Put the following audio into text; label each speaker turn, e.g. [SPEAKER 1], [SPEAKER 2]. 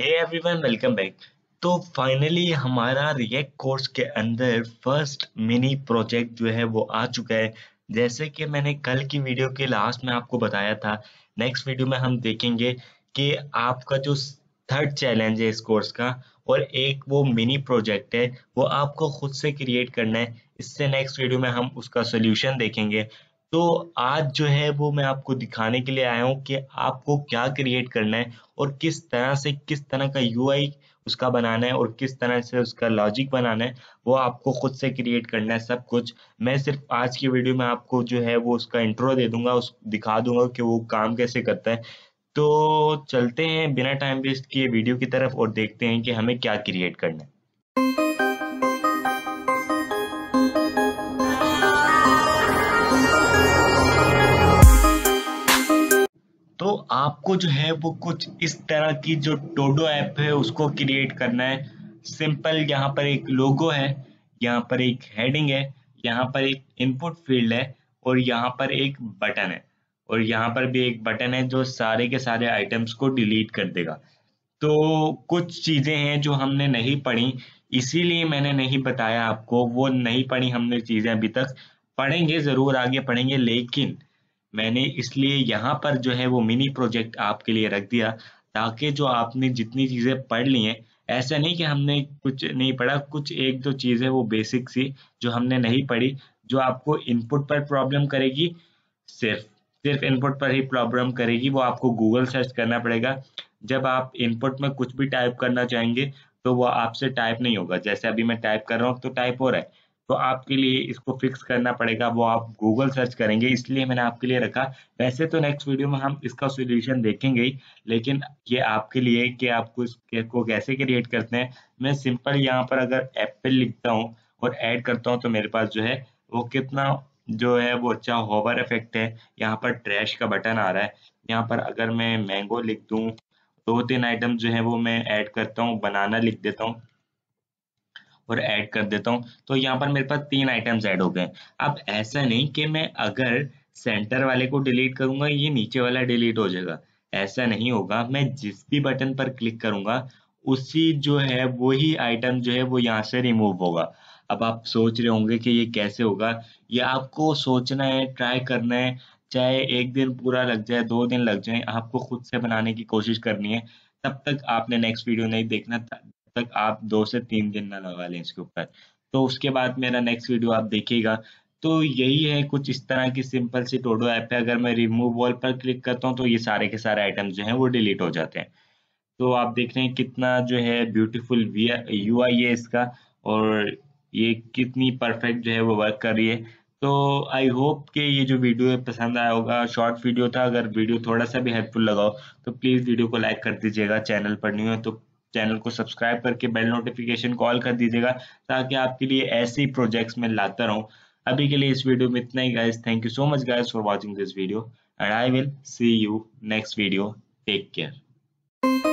[SPEAKER 1] हे everyone welcome back तो finally हमारा React course के अंदर फर्स्ट मिनी प्रोजेक्ट जो है वो आ चुका है जैसे कि मैंने कल की वीडियो के लास्ट में आपको बताया था नेक्स्ट वीडियो में हम देखेंगे कि आपका जो थर्ड चैलेंज है इस कोर्स का और एक वो मिनी प्रोजेक्ट है वो आपको खुद से क्रिएट करना है इससे नेक्स्ट वीडियो में हम उसका सोल्यूशन देखेंगे तो आज जो है वो मैं आपको दिखाने के लिए आया हूँ कि आपको क्या क्रिएट करना है और किस तरह से किस तरह का यू उसका बनाना है और किस तरह से उसका लॉजिक बनाना है वो आपको खुद से क्रिएट करना है सब कुछ मैं सिर्फ आज की वीडियो में आपको जो है वो उसका इंट्रो दे दूंगा उस दिखा दूंगा कि वो काम कैसे करता है तो चलते हैं बिना टाइम वेस्ट किए वीडियो की तरफ और देखते हैं कि हमें क्या क्रिएट करना
[SPEAKER 2] है
[SPEAKER 1] आपको जो है वो कुछ इस तरह की जो टोडो ऐप है उसको क्रिएट करना है सिंपल यहाँ पर एक लोगो है यहाँ पर एक हेडिंग है यहाँ पर एक इनपुट फील्ड है और यहाँ पर एक बटन है और यहाँ पर भी एक बटन है जो सारे के सारे आइटम्स को डिलीट कर देगा तो कुछ चीज़ें हैं जो हमने नहीं पढ़ी इसीलिए मैंने नहीं बताया आपको वो नहीं पढ़ी हमने चीज़ें अभी तक पढ़ेंगे ज़रूर आगे पढ़ेंगे लेकिन मैंने इसलिए यहाँ पर जो है वो मिनी प्रोजेक्ट आपके लिए रख दिया ताकि जो आपने जितनी चीज़ें पढ़ ली हैं ऐसा नहीं कि हमने कुछ नहीं पढ़ा कुछ एक दो चीज़ें वो बेसिक सी जो हमने नहीं पढ़ी जो आपको इनपुट पर प्रॉब्लम करेगी सिर्फ सिर्फ इनपुट पर ही प्रॉब्लम करेगी वो आपको गूगल सर्च करना पड़ेगा जब आप इनपुट में कुछ भी टाइप करना चाहेंगे तो वो आपसे टाइप नहीं होगा जैसे अभी मैं टाइप कर रहा हूँ तो टाइप हो रहा है तो आपके लिए इसको फिक्स करना पड़ेगा वो आप गूगल सर्च करेंगे इसलिए मैंने आपके लिए रखा वैसे तो नेक्स्ट वीडियो में हम इसका सोल्यूशन देखेंगे लेकिन ये आपके लिए कि आपको को कैसे क्रिएट करते हैं मैं सिंपल यहाँ पर अगर एप्पल लिखता हूँ और ऐड करता हूँ तो मेरे पास जो है वो कितना जो है वो अच्छा होवर इफेक्ट है यहाँ पर ट्रैश का बटन आ रहा है यहाँ पर अगर मैं मैंगो लिख दूँ दो तीन आइटम जो है वो मैं ऐड करता हूँ बनाना लिख देता हूँ और ऐड कर देता हूँ तो यहाँ पर मेरे पास तीन आइटम्स ऐड हो गए अब ऐसा नहीं कि मैं अगर सेंटर वाले को डिलीट करूंगा ये नीचे वाला डिलीट हो जाएगा ऐसा नहीं होगा मैं जिस भी बटन पर क्लिक करूंगा उसी जो है वही आइटम जो है वो यहाँ से रिमूव होगा अब आप सोच रहे होंगे कि ये कैसे होगा ये आपको सोचना है ट्राई करना है चाहे एक दिन पूरा लग जाए दो दिन लग जाए आपको खुद से बनाने की कोशिश करनी है तब तक आपने नेक्स्ट वीडियो नहीं देखना तक आप दो से तीन दिन ना लगा लें इसके ऊपर तो उसके बाद मेरा नेक्स्ट वीडियो आप देखिएगा तो यही है कुछ इस तरह की सिंपल सी टोडो ऐप है अगर मैं रिमूव वॉल पर क्लिक करता हूँ तो ये सारे के सारे आइटम जो हैं वो डिलीट हो जाते हैं तो आप देख रहे हैं कितना जो है ब्यूटीफुल यू आई है इसका और ये कितनी परफेक्ट जो है वो वर्क कर रही है तो आई होप कि ये जो वीडियो है पसंद आया होगा शॉर्ट वीडियो था अगर वीडियो थोड़ा सा भी हेल्पफुल लगाओ तो प्लीज़ वीडियो को लाइक कर दीजिएगा चैनल पर नहीं हो तो चैनल को सब्सक्राइब करके बेल नोटिफिकेशन कॉल कर दीजिएगा ताकि आपके लिए ऐसे ही प्रोजेक्ट्स में लाता रहूं अभी के लिए इस वीडियो में इतना ही guys thank you so much guys for watching this video and I will see you next video take
[SPEAKER 2] care